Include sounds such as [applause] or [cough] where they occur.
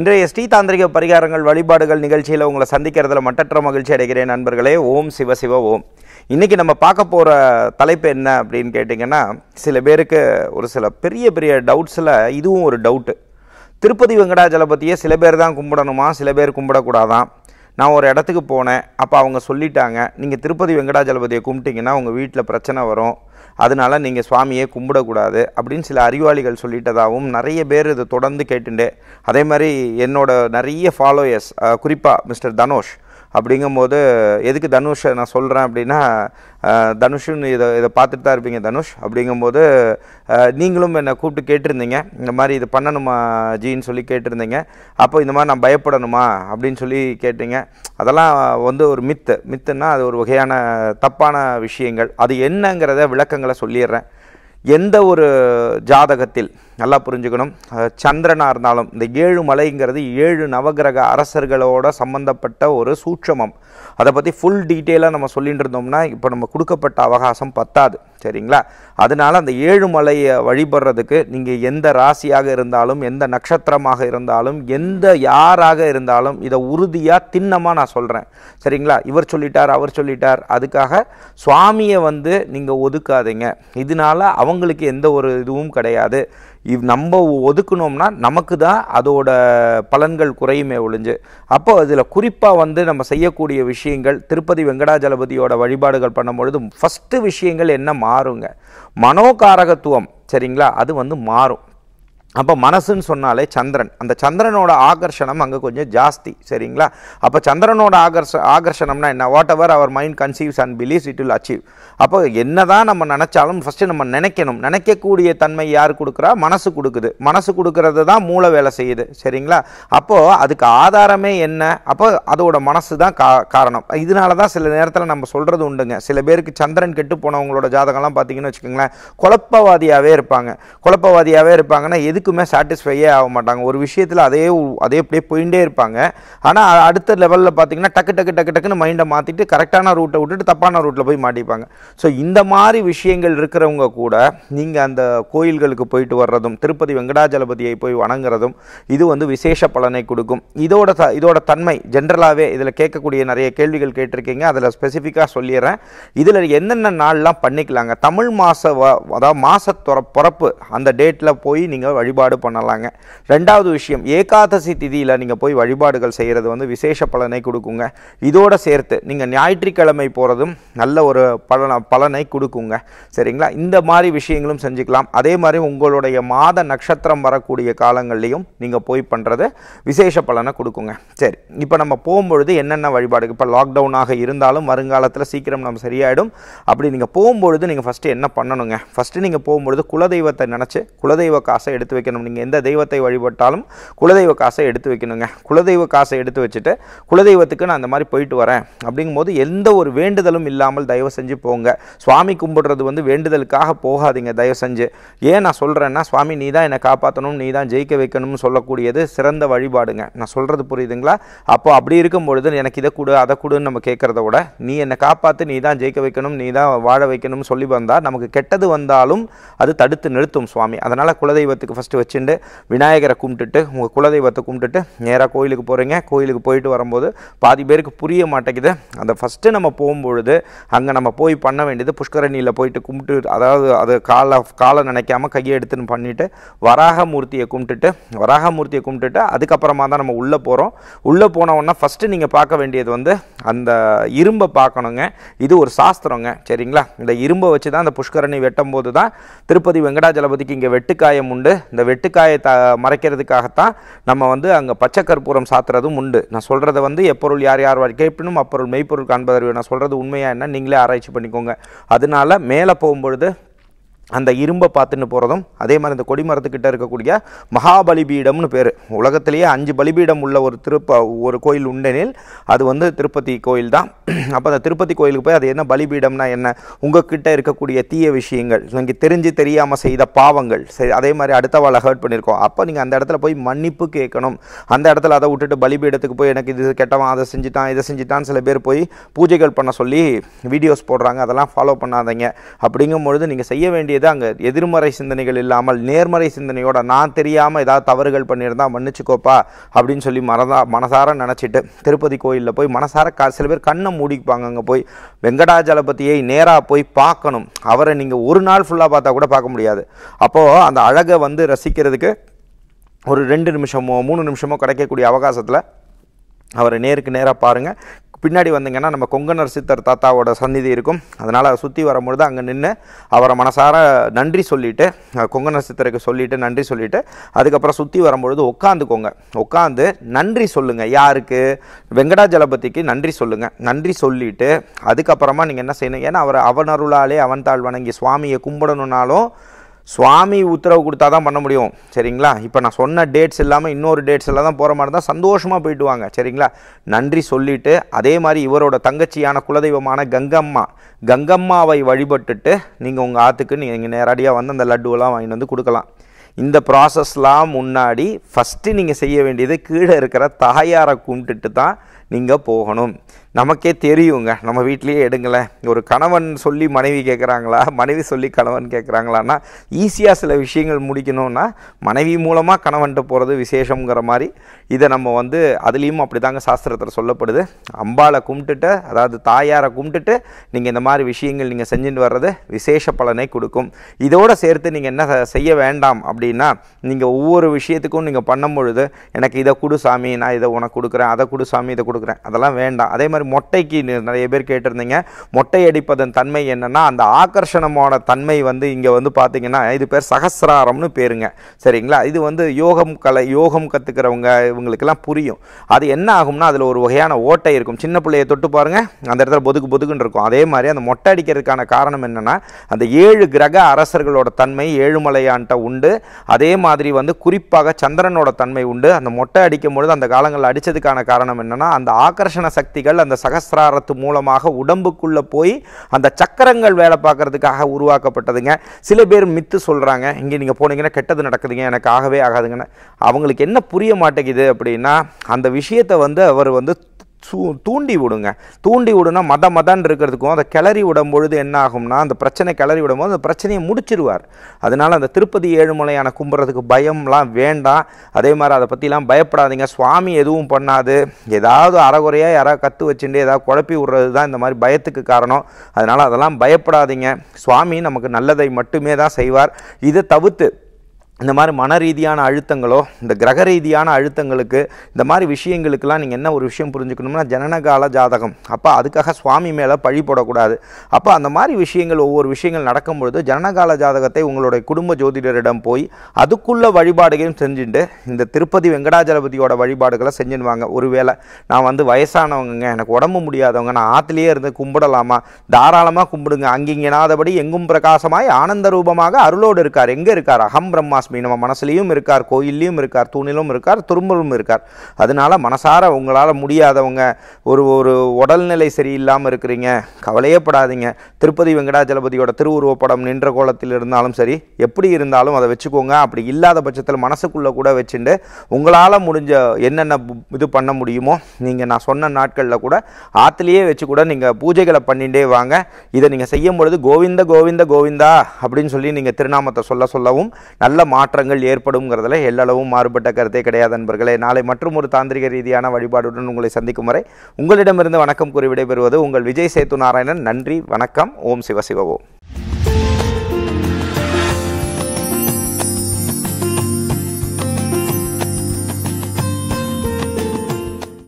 இன்றைய ஸ்ரீ தாந்திரிக பரிகாரங்கள் வழிபாடுகள் நிகழ்ச்சியில் உங்களை சந்திக்கிறதுல மட்டற்ற மகிழ்ச்சி அடைகிறேன் நண்பர்களே ஓம் சிவ சிவ ஓம் இன்றைக்கி நம்ம பார்க்க போகிற தலைப்பு என்ன அப்படின்னு கேட்டிங்கன்னா சில பேருக்கு ஒரு சில பெரிய பெரிய டவுட்ஸில் இதுவும் ஒரு டவுட்டு திருப்பதி வெங்கடாஜலபதியை சில பேர் தான் கும்பிடணுமா சில பேர் கும்பிடக்கூடாதான் நான் ஒரு இடத்துக்கு போனேன் அப்போ அவங்க சொல்லிட்டாங்க நீங்கள் திருப்பதி வெங்கடாஜலபதியை கும்பிட்டிங்கன்னா உங்கள் வீட்டில் பிரச்சனை வரும் அதனால் நீங்கள் சுவாமியே கும்பிடக்கூடாது அப்படின்னு சில அறிவாளிகள் சொல்லிட்டதாகவும் நிறைய பேர் இதை தொடர்ந்து கேட்டுண்டு அதே மாதிரி என்னோட நிறைய ஃபாலோயர்ஸ் குறிப்பாக மிஸ்டர் தனோஷ் அப்படிங்கும்போது எதுக்கு தனுஷை நான் சொல்கிறேன் அப்படின்னா தனுஷுன்னு இதை இதை பார்த்துட்டு தான் இருப்பீங்க தனுஷ் அப்படிங்கும்போது நீங்களும் என்னை கூப்பிட்டு கேட்டிருந்தீங்க இந்த மாதிரி இது பண்ணணுமா ஜின்னு சொல்லி கேட்டிருந்தீங்க அப்போ இந்த மாதிரி நான் பயப்படணுமா அப்படின்னு சொல்லி கேட்டீங்க அதெல்லாம் வந்து ஒரு மித்து மித்துன்னா அது ஒரு வகையான தப்பான விஷயங்கள் அது என்னங்கிறத விளக்கங்களை சொல்லிடுறேன் எந்த ஒரு ஜாதகத்தில் நல்லா புரிஞ்சுக்கணும் சந்திரனாக இருந்தாலும் இந்த ஏழு மலைங்கிறது ஏழு நவகிரக அரசர்களோட சம்பந்தப்பட்ட ஒரு சூட்சமம் அதை பற்றி ஃபுல் டீட்டெயிலாக நம்ம சொல்லிட்டு இருந்தோம்னா இப்போ நம்ம கொடுக்கப்பட்ட அவகாசம் பத்தாது சரிங்களா அதனால் அந்த ஏழுமலையை வழிபடுறதுக்கு நீங்கள் எந்த ராசியாக இருந்தாலும் எந்த நட்சத்திரமாக இருந்தாலும் எந்த யாராக இருந்தாலும் இதை உறுதியாக திண்ணமாக நான் சொல்கிறேன் சரிங்களா இவர் சொல்லிட்டார் அவர் சொல்லிட்டார் அதுக்காக சுவாமியை வந்து நீங்கள் ஒதுக்காதீங்க இதனால் அவங்களுக்கு எந்த ஒரு இதுவும் கிடையாது இவ் நம்ம ஒதுக்கணும்னா நமக்கு தான் அதோட பலன்கள் குறையுமே ஒழிஞ்சு அப்போ அதில் குறிப்பாக வந்து நம்ம செய்யக்கூடிய விஷயங்கள் திருப்பதி வெங்கடாஜலபதியோட வழிபாடுகள் பண்ணும் பொழுது ஃபஸ்ட்டு விஷயங்கள் என்ன மாறுங்க மனோகாரகத்துவம் சரிங்களா அது வந்து மாறும் அப்போ மனசுன்னு சொன்னாலே சந்திரன் அந்த சந்திரனோட ஆகர்ஷணம் அங்கே கொஞ்சம் ஜாஸ்தி சரிங்களா அப்போ சந்திரனோட ஆகர்ஷ ஆகர்ஷணம்னா என்ன whatever our mind conceives and believes it will achieve அப்போ என்ன தான் நம்ம நினச்சாலும் ஃபஸ்ட்டு நம்ம நினைக்கணும் நினைக்கக்கூடிய தன்மை யார் கொடுக்குறா மனசு கொடுக்குது மனசு கொடுக்கறது தான் மூளை வேலை செய்யுது சரிங்களா அப்போது அதுக்கு ஆதாரமே என்ன அப்போ அதோட மனசு தான் கா காரணம் இதனால தான் சில நேரத்தில் நம்ம சொல்கிறது உண்டுங்க சில பேருக்கு சந்திரன் கெட்டு போனவங்களோட ஜாதகம்லாம் பார்த்தீங்கன்னு வச்சுக்கோங்களேன் குழப்பவாதியாகவே இருப்பாங்க குழப்பவாதியாகவே இருப்பாங்கன்னா எது எதுக்குமே சாட்டிஸ்ஃபையே ஆக மாட்டாங்க ஒரு விஷயத்தில் அதே அதே அப்படியே போயிட்டே இருப்பாங்க ஆனால் அடுத்த லெவலில் பார்த்தீங்கன்னா டக்கு டக்கு டக்கு டக்குன்னு மைண்டை மாற்றிட்டு கரெக்டான ரூட்டை விட்டுட்டு தப்பான ரூட்டில் போய் மாட்டிப்பாங்க ஸோ இந்த மாதிரி விஷயங்கள் இருக்கிறவங்க கூட நீங்கள் அந்த கோயில்களுக்கு போயிட்டு வர்றதும் திருப்பதி வெங்கடாஜலபதியை போய் வணங்குறதும் இது வந்து விசேஷ பலனை கொடுக்கும் இதோட த இதோட தன்மை ஜென்ரலாகவே இதில் கேட்கக்கூடிய நிறைய கேள்விகள் கேட்டிருக்கீங்க அதில் ஸ்பெசிஃபிக்காக சொல்லிடுறேன் இதில் என்னென்ன நாள்லாம் பண்ணிக்கலாங்க தமிழ் மாத அதாவது மாத பிறப்பு அந்த டேட்டில் போய் நீங்கள் வழி வழிபாடு பண்ணலாங்க ரெண்டாவது விஷயம் ஏகாதசி திதியில் நீங்கள் போய் வழிபாடுகள் செய்கிறது வந்து விசேஷ பலனை கொடுக்குங்க இதோடு சேர்த்து நீங்கள் ஞாயிற்றுக்கிழமை போகிறதும் நல்ல ஒரு பலன பலனை கொடுக்குங்க சரிங்களா இந்த மாதிரி விஷயங்களும் செஞ்சுக்கலாம் அதே மாதிரி உங்களுடைய மாத நட்சத்திரம் வரக்கூடிய காலங்கள்லையும் நீங்கள் போய் பண்ணுறது விசேஷ பலனை கொடுக்குங்க சரி இப்போ நம்ம போகும்பொழுது என்னென்ன வழிபாடு இப்போ லாக்டவுனாக இருந்தாலும் வருங்காலத்தில் சீக்கிரம் நம்ம சரியாயிடும் அப்படி நீங்கள் போகும்பொழுது நீங்கள் ஃபஸ்ட்டு என்ன பண்ணணுங்க ஃபஸ்ட்டு நீங்கள் போகும்பொழுது குலதெய்வத்தை நினச்சி குலதெய்வ காசை எடுத்து வைக்கணும் நீங்கள் எந்த தெய்வத்தை வழிபட்டாலும் குலதெய்வ காசை எடுத்து வைக்கணுங்க குலதெய்வ காசை எடுத்து வச்சுட்டு குலதெய்வத்துக்கு நான் அந்த மாதிரி போயிட்டு வரேன் அப்படிங்கும் போது எந்த ஒரு வேண்டுதலும் இல்லாமல் தயவு செஞ்சு போங்க சுவாமி கும்பிடுறது வந்து வேண்டுதலுக்காக போகாதீங்க தயவு செஞ்சு ஏன் நான் சொல்கிறேன்னா சுவாமி நீ தான் என்னை காப்பாற்றணும் நீ தான் ஜெயிக்க வைக்கணும்னு சொல்லக்கூடியது சிறந்த வழிபாடுங்க நான் சொல்கிறது புரியுதுங்களா அப்போ அப்படி இருக்கும் பொழுது எனக்கு இதை கொடு அதை கொடுன்னு நம்ம கேட்குறத விட நீ என்னை காப்பாற்று நீ தான் ஜெயிக்க வைக்கணும் நீ தான் வாழ வைக்கணும்னு சொல்லி வந்தால் நமக்கு கெட்டது வந்தாலும் அது தடுத்து நிறுத்தும் சுவாமி அதனால் குலதெய்வத்துக்கு ஃபஸ்ட் ஃபஸ்ட்டு வச்சுட்டு விநாயகரை கும்பிட்டுட்டு உங்கள் குலதெய்வத்தை கும்பிட்டுட்டு நேராக கோயிலுக்கு போகிறீங்க கோயிலுக்கு போயிட்டு வரும்போது பாதி பேருக்கு புரிய மாட்டேங்குது அந்த ஃபஸ்ட்டு நம்ம போகும்பொழுது அங்கே நம்ம போய் பண்ண வேண்டியது புஷ்கரணியில் போயிட்டு கும்பிட்டு அதாவது அது காலை காலை நினைக்காமல் கையை எடுத்துன்னு பண்ணிவிட்டு வராகமூர்த்தியை கும்பிட்டுட்டு வராகமூர்த்தியை கும்பிட்டுட்டு அதுக்கப்புறமா தான் நம்ம உள்ளே போகிறோம் உள்ளே போனோன்னா ஃபஸ்ட்டு நீங்கள் பார்க்க வேண்டியது வந்து அந்த இரும்பை பார்க்கணுங்க இது ஒரு சாஸ்திரங்க சரிங்களா இந்த இரும்பை வச்சு தான் அந்த புஷ்கரணி வெட்டும் போது தான் திருப்பதி வெங்கடாஜலபதிக்கு இங்கே வெட்டுக்காயம் உண்டு இந்த இந்த வெட்டுக்காயை த மறைக்கிறதுக்காகத்தான் நம்ம வந்து அங்கே பச்சை கற்பூரம் சாத்துறதும் உண்டு நான் சொல்கிறத வந்து எப்பொருள் யார் யார் கேட்பினும் அப்பொருள் மெய்ப்பொருள் காண்பதற்கு நான் சொல்கிறது உண்மையாக என்ன நீங்களே ஆராய்ச்சி பண்ணிக்கோங்க அதனால மேலே போகும்பொழுது அந்த இரும்பை பார்த்துன்னு போகிறதும் அதே மாதிரி இந்த கொடிமரத்துக்கிட்ட இருக்கக்கூடிய மகாபலிபீடம்னு பேர் உலகத்திலேயே அஞ்சு பலிபீடம் உள்ள ஒரு திருப்ப ஒரு கோயில் உண்டெனில் அது வந்து திருப்பதி கோயில் தான் [clears throat] அப்போ அந்த திருப்பதி கோயிலுக்கு போய் அது என்ன பலிபீடம்னா என்ன கிட்டே இருக்கக்கூடிய தீய விஷயங்கள் இங்கே தெரிஞ்சு தெரியாமல் செய்த பாவங்கள் சரி அதே மாதிரி அடுத்தவாளை ஹர்ட் பண்ணியிருக்கோம் அப்போ நீங்கள் அந்த இடத்துல போய் மன்னிப்பு கேட்கணும் அந்த இடத்துல அதை விட்டுட்டு பலிபீடத்துக்கு போய் எனக்கு இது கெட்டவன் அதை செஞ்சுட்டான் இதை செஞ்சுட்டான்னு சில பேர் போய் பூஜைகள் பண்ண சொல்லி வீடியோஸ் போடுறாங்க அதெல்லாம் ஃபாலோ பண்ணாதீங்க அப்படிங்கும் பொழுது நீங்கள் செய்ய வேண்டிய இதாங்க எதிர்மறை சிந்தனைகள் இல்லாமல் நேர்மறை சிந்தனையோட நான் தெரியாமல் ஏதாவது தவறுகள் பண்ணியிருந்தா மன்னிச்சுக்கோப்பா அப்படின்னு சொல்லி மறந்தா மனசார நினச்சிட்டு திருப்பதி கோயிலில் போய் மனசார க சில பேர் கண்ணை மூடிப்பாங்க அங்கே போய் வெங்கடாஜலபதியை நேராக போய் பார்க்கணும் அவரை நீங்கள் ஒரு நாள் ஃபுல்லாக பார்த்தா கூட பார்க்க முடியாது அப்போது அந்த அழகை வந்து ரசிக்கிறதுக்கு ஒரு ரெண்டு நிமிஷமோ மூணு நிமிஷமோ கிடைக்கக்கூடிய அவகாசத்தில் அவரை நேருக்கு நேராக பாருங்கள் பின்னாடி வந்தீங்கன்னா நம்ம கொங்கனர் சித்தர் தாத்தாவோட சந்நிதி இருக்கும் அதனால் சுற்றி வரும்பொழுது அங்கே நின்று அவரை மனசார நன்றி சொல்லிவிட்டு கொங்கனர் சித்தருக்கு சொல்லிவிட்டு நன்றி சொல்லிவிட்டு அதுக்கப்புறம் சுற்றி வரும்பொழுது உட்காந்துக்கோங்க உட்காந்து நன்றி சொல்லுங்கள் யாருக்கு வெங்கடாஜலபதிக்கு நன்றி சொல்லுங்கள் நன்றி சொல்லிவிட்டு அதுக்கப்புறமா நீங்கள் என்ன செய்யணும் ஏன்னா அவர் அவனருளாலே அவன் தாழ் வணங்கி சுவாமியை கும்பிடணுன்னாலும் சுவாமி உத்தரவு கொடுத்தா தான் பண்ண முடியும் சரிங்களா இப்போ நான் சொன்ன டேட்ஸ் இல்லாமல் இன்னொரு டேட்ஸ் எல்லாம் தான் போகிற மாதிரி தான் சந்தோஷமாக போயிட்டு வாங்க சரிங்களா நன்றி சொல்லிவிட்டு அதே மாதிரி இவரோட தங்கச்சியான குலதெய்வமான கங்கம்மா கங்கம்மாவை வழிபட்டுட்டு நீங்கள் உங்கள் ஆற்றுக்கு நீங்கள் நேரடியாக வந்து அந்த லட்டுவெல்லாம் வாங்கிட்டு வந்து கொடுக்கலாம் இந்த ப்ராசஸ்லாம் முன்னாடி ஃபஸ்ட்டு நீங்கள் செய்ய வேண்டியது கீழே இருக்கிற தாயாரை கும்பிட்டுட்டு தான் நீங்கள் போகணும் நமக்கே தெரியுங்க நம்ம வீட்லேயே எடுங்களேன் ஒரு கணவன் சொல்லி மனைவி கேட்குறாங்களா மனைவி சொல்லி கணவன் கேட்குறாங்களான்னா ஈஸியாக சில விஷயங்கள் முடிக்கணும்னா மனைவி மூலமாக கணவன்ட்டு போகிறது விசேஷங்கிற மாதிரி இதை நம்ம வந்து அதுலேயும் அப்படி தாங்க சாஸ்திரத்தில் சொல்லப்படுது அம்பாவை கும்பிட்டுட்டு அதாவது தாயாரை கும்பிட்டுட்டு நீங்கள் இந்த மாதிரி விஷயங்கள் நீங்கள் செஞ்சுட்டு வர்றது விசேஷ பலனை கொடுக்கும் இதோடு சேர்த்து நீங்கள் என்ன செய்ய வேண்டாம் அப்படின்னா நீங்கள் ஒவ்வொரு விஷயத்துக்கும் நீங்கள் பண்ணும் பொழுது எனக்கு இதை கொடு சாமி நான் இதை உனக்கு கொடுக்குறேன் அதை கொடு சாமி இதை கொடுக்குறேன் அதெல்லாம் வேண்டாம் அதே மாதிரி மாதிரி மொட்டைக்கு நிறைய பேர் கேட்டிருந்தீங்க மொட்டை அடிப்பதன் தன்மை என்னென்னா அந்த ஆக்கர்ஷணமான தன்மை வந்து இங்கே வந்து பார்த்திங்கன்னா இது பேர் சகசிராரம்னு பேருங்க சரிங்களா இது வந்து யோகம் கலை யோகம் கற்றுக்கிறவங்க இவங்களுக்கெல்லாம் புரியும் அது என்ன ஆகும்னா அதில் ஒரு வகையான ஓட்டை இருக்கும் சின்ன பிள்ளையை தொட்டு பாருங்கள் அந்த இடத்துல பொதுக்கு பொதுக்குன்னு இருக்கும் அதே மாதிரி அந்த மொட்டை அடிக்கிறதுக்கான காரணம் என்னென்னா அந்த ஏழு கிரக அரசர்களோட தன்மை ஏழுமலையான்ட்ட உண்டு அதே மாதிரி வந்து குறிப்பாக சந்திரனோட தன்மை உண்டு அந்த மொட்டை அடிக்கும் பொழுது அந்த காலங்களில் அடித்ததுக்கான காரணம் என்னென்னா அந்த ஆக்கர்ஷண சக்திகள் அந்த அந்த சகசிராரத்து மூலமாக உடம்புக்குள்ளே போய் அந்த சக்கரங்கள் வேலை பார்க்குறதுக்காக உருவாக்கப்பட்டதுங்க சில பேர் மித்து சொல்கிறாங்க இங்கே நீங்கள் போனீங்கன்னா கெட்டது நடக்குதுங்க எனக்கு ஆகவே ஆகாதுங்கன்னு அவங்களுக்கு என்ன புரிய மாட்டேங்குது அப்படின்னா அந்த விஷயத்தை வந்து அவர் வந்து சூ தூண்டி விடுங்க தூண்டி விடுனா மத மதன் இருக்கிறதுக்கும் அதை கிளறி விடும் பொழுது என்ன ஆகும்னா அந்த பிரச்சனை கிளறி விடும்போது அந்த பிரச்சனையை முடிச்சிருவார் அதனால் அந்த திருப்பதி ஏழுமலையான கும்புறதுக்கு பயம்லாம் வேண்டாம் அதே மாதிரி அதை பற்றிலாம் பயப்படாதீங்க சுவாமி எதுவும் பண்ணாது ஏதாவது அறகுறையாக யாராவது கற்று வச்சுட்டு ஏதாவது குழப்பி விடுறது தான் இந்த மாதிரி பயத்துக்கு காரணம் அதனால் அதெல்லாம் பயப்படாதீங்க சுவாமி நமக்கு நல்லதை மட்டுமே தான் செய்வார் இதை தவிர்த்து இந்த மாதிரி மன ரீதியான அழுத்தங்களோ இந்த கிரக ரீதியான அழுத்தங்களுக்கு இந்த மாதிரி விஷயங்களுக்கெல்லாம் நீங்கள் என்ன ஒரு விஷயம் புரிஞ்சுக்கணும்னா ஜனனகால ஜாதகம் அப்போ அதுக்காக சுவாமி மேலே பழி போடக்கூடாது அப்போ அந்த மாதிரி விஷயங்கள் ஒவ்வொரு விஷயங்கள் நடக்கும் பொழுது ஜனனகால ஜாதகத்தை உங்களுடைய குடும்ப ஜோதிடரிடம் போய் அதுக்குள்ள வழிபாடுகளையும் செஞ்சுட்டு இந்த திருப்பதி வெங்கடாஜலபதியோட வழிபாடுகளை செஞ்சுடுவாங்க ஒருவேளை நான் வந்து வயசானவங்க எனக்கு உடம்பு முடியாதவங்க நான் ஆற்றுலேயே இருந்து கும்பிடலாமா தாராளமாக கும்பிடுங்க அங்கிங்கனாதபடி எங்கும் பிரகாசமாய் ஆனந்த ரூபமாக அருளோடு இருக்கார் எங்கே இருக்கார் அகம் பிரம்மாஸ் மகாலட்சுமி நம்ம மனசுலேயும் இருக்கார் கோயில்லையும் இருக்கார் தூணிலும் இருக்கார் துரும்பலும் இருக்கார் அதனால் மனசார உங்களால் முடியாதவங்க ஒரு ஒரு உடல்நிலை சரியில்லாமல் இருக்கிறீங்க கவலையப்படாதீங்க திருப்பதி வெங்கடாஜலபதியோட திருவுருவப்படம் நின்ற கோலத்தில் இருந்தாலும் சரி எப்படி இருந்தாலும் அதை வச்சுக்கோங்க அப்படி இல்லாத பட்சத்தில் மனசுக்குள்ளே கூட வச்சுட்டு உங்களால் முடிஞ்ச என்னென்ன இது பண்ண முடியுமோ நீங்கள் நான் சொன்ன நாட்களில் கூட ஆற்றுலேயே வச்சு கூட நீங்கள் பூஜைகளை பண்ணிகிட்டே வாங்க இதை நீங்கள் செய்யும் பொழுது கோவிந்த கோவிந்த கோவிந்தா அப்படின்னு சொல்லி நீங்கள் திருநாமத்தை சொல்ல சொல்லவும் நல்ல மா மாற்றங்கள் ஏற்படும்ங்கிறதுல எல்லளவும் மாறுபட்ட கருத்தே கிடையாது நண்பர்களே நாளை மற்றும் ஒரு தாந்திரிக ரீதியான வழிபாடுடன் உங்களை சந்திக்கும் வரை உங்களிடமிருந்து வணக்கம் கூறி விடைபெறுவது உங்கள் விஜய் சேத்து நாராயணன் நன்றி வணக்கம் ஓம் சிவசிவ ஓம்